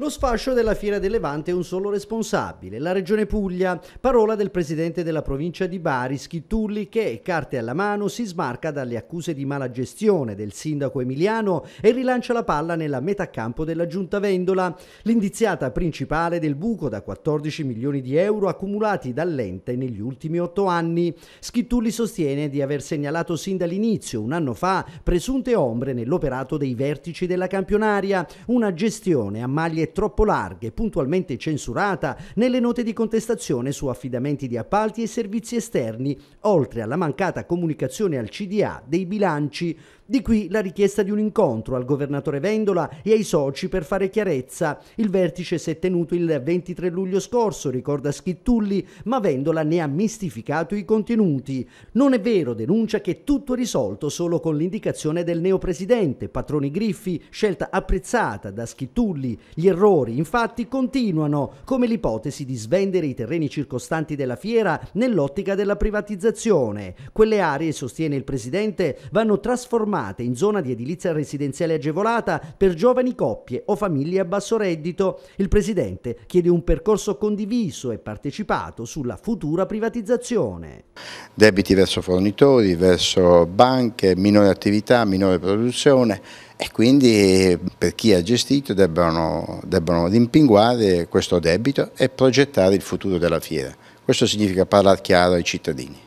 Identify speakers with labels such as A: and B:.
A: Lo sfascio della Fiera del Levante è un solo responsabile, la Regione Puglia. Parola del presidente della provincia di Bari, Schittulli, che, carte alla mano, si smarca dalle accuse di mala gestione del sindaco Emiliano e rilancia la palla nella metà campo della Giunta Vendola, l'indiziata principale del buco da 14 milioni di euro accumulati dall'ente negli ultimi otto anni. Schittulli sostiene di aver segnalato sin dall'inizio, un anno fa, presunte ombre nell'operato dei vertici della campionaria, una gestione a maglie politiche troppo larghe, puntualmente censurata nelle note di contestazione su affidamenti di appalti e servizi esterni, oltre alla mancata comunicazione al CDA dei bilanci. Di qui la richiesta di un incontro al governatore Vendola e ai soci per fare chiarezza. Il vertice si è tenuto il 23 luglio scorso, ricorda Schittulli, ma Vendola ne ha mistificato i contenuti. Non è vero, denuncia, che tutto è risolto solo con l'indicazione del neopresidente, Patroni Griffi, scelta apprezzata da Schittulli. Gli errori, infatti continuano come l'ipotesi di svendere i terreni circostanti della fiera nell'ottica della privatizzazione. Quelle aree, sostiene il Presidente, vanno trasformate in zona di edilizia residenziale agevolata per giovani coppie o famiglie a basso reddito. Il Presidente chiede un percorso condiviso e partecipato sulla futura privatizzazione.
B: Debiti verso fornitori, verso banche, minore attività, minore produzione e quindi per chi ha gestito debbono, debbano rimpinguare questo debito e progettare il futuro della fiera. Questo significa parlare chiaro ai cittadini.